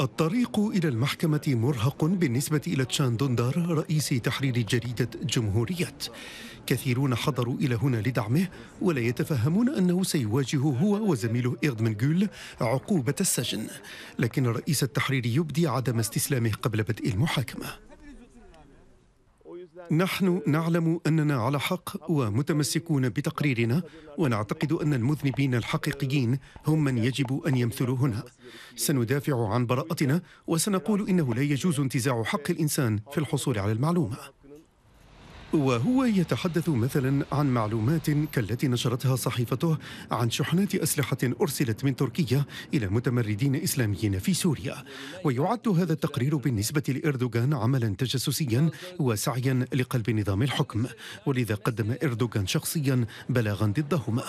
الطريق إلى المحكمة مرهق بالنسبة إلى تشان دوندار رئيس تحرير جريدة جمهورية كثيرون حضروا إلى هنا لدعمه ولا يتفهمون أنه سيواجه هو وزميله إغدمن جول عقوبة السجن لكن رئيس التحرير يبدي عدم استسلامه قبل بدء المحاكمة نحن نعلم اننا على حق ومتمسكون بتقريرنا ونعتقد ان المذنبين الحقيقيين هم من يجب ان يمثلوا هنا سندافع عن براءتنا وسنقول انه لا يجوز انتزاع حق الانسان في الحصول على المعلومه وهو يتحدث مثلا عن معلومات كالتي نشرتها صحيفته عن شحنات أسلحة أرسلت من تركيا إلى متمردين إسلاميين في سوريا ويعد هذا التقرير بالنسبة لإردوغان عملا تجسسيا وسعيا لقلب نظام الحكم ولذا قدم إردوغان شخصيا بلاغا ضدهما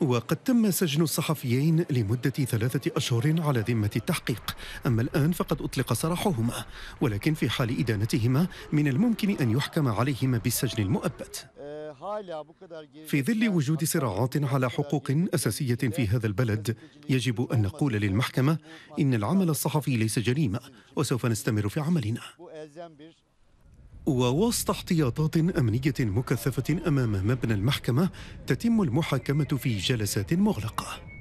وقد تم سجن الصحفيين لمدة ثلاثة أشهر على ذمة التحقيق أما الآن فقد أطلق سراحهما ولكن في حال إدانتهما من الممكن أن يحكم عليهما بالسجن المؤبد في ظل وجود صراعات على حقوق أساسية في هذا البلد يجب أن نقول للمحكمة إن العمل الصحفي ليس جريمة وسوف نستمر في عملنا ووسط احتياطات أمنية مكثفة أمام مبنى المحكمة تتم المحاكمة في جلسات مغلقة